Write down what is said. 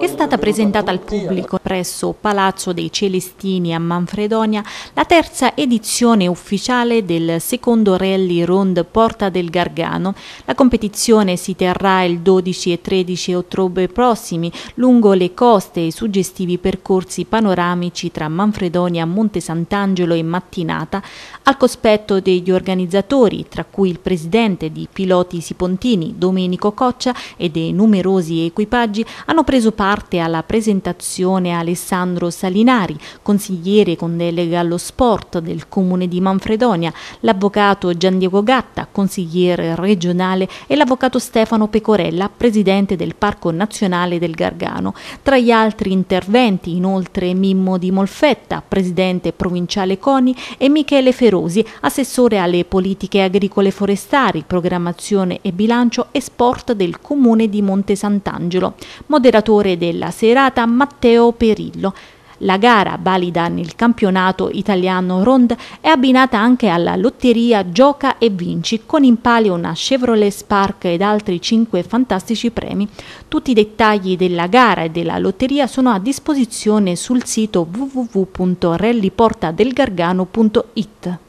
è stata presentata al pubblico presso Palazzo dei Celestini a Manfredonia la terza edizione ufficiale del secondo rally Round Porta del Gargano. La competizione si terrà il 12 e 13 ottobre prossimi lungo le coste e i suggestivi percorsi panoramici tra Manfredonia, Monte Sant'Angelo e Mattinata, al cospetto degli organizzatori, tra cui il presidente di Piloti Sipontini, Domenico Coccia, e dei numerosi equipaggi, hanno preso preso parte alla presentazione Alessandro Salinari, consigliere con delega allo sport del comune di Manfredonia, l'avvocato Gian Diego Gatta, consigliere regionale e l'avvocato Stefano Pecorella, presidente del Parco Nazionale del Gargano. Tra gli altri interventi inoltre Mimmo Di Molfetta, presidente provinciale CONI e Michele Ferosi, assessore alle politiche agricole forestali, programmazione e bilancio e sport del comune di Monte Sant'Angelo. Moderatore vincitore della serata Matteo Perillo. La gara valida nel campionato italiano Rond è abbinata anche alla lotteria Gioca e Vinci con in palio una Chevrolet Spark ed altri 5 fantastici premi. Tutti i dettagli della gara e della lotteria sono a disposizione sul sito www.rallyportadelgargano.it.